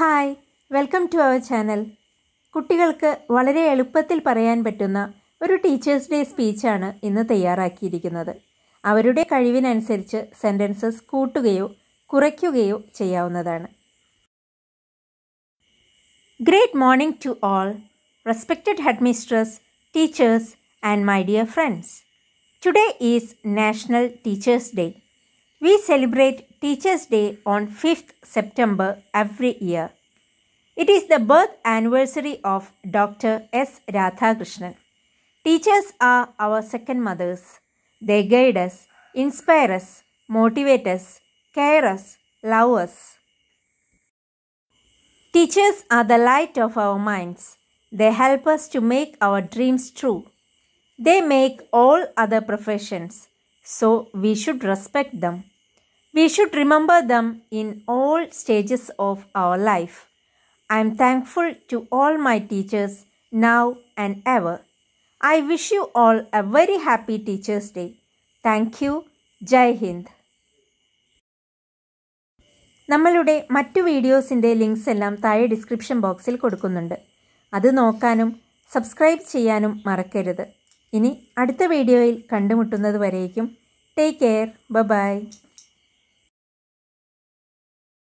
Hi welcome to our channel കുട്ടികൾക്ക് വളരെ എളുപ്പത്തിൽ പറയാൻ പറ്റുന്ന ഒരു ടീച്ചേഴ്സ് ഡേ സ്പീച്ചാണ് ഇന്ന് തയ്യാറാക്കിയിരിക്കുന്നത് അവരുടെ കഴിവിനനുസരിച്ച് സെൻറ്റൻസസ് കൂട്ടുകയോ കുറയ്ക്കുകയോ ചെയ്യാവുന്നതാണ് great morning to all respected head teachers and my dear friends today is national teachers day we celebrate Teachers' Day on 5th September every year. It is the birth anniversary of Dr. S. Radhakrishnan. Teachers are our second mothers. They guide us, inspire us, motivate us, care us, love us. Teachers are the light of our minds. They help us to make our dreams true. They make all other professions, so we should respect them. We should remember them in all stages of our life. I am thankful to all my teachers now and ever. I wish you all a very happy Teachers' Day. Thank you Jai Hind നമ്മളുടെ മറ്റു വീഡിയോസിൻ്റെ links എല്ലാം താഴെ description ബോക്സിൽ കൊടുക്കുന്നുണ്ട് അത് നോക്കാനും subscribe ചെയ്യാനും മറക്കരുത് ഇനി അടുത്ത വീഡിയോയിൽ കണ്ടുമുട്ടുന്നത് വരേക്കും ടേക്ക് കെയർ ബൈ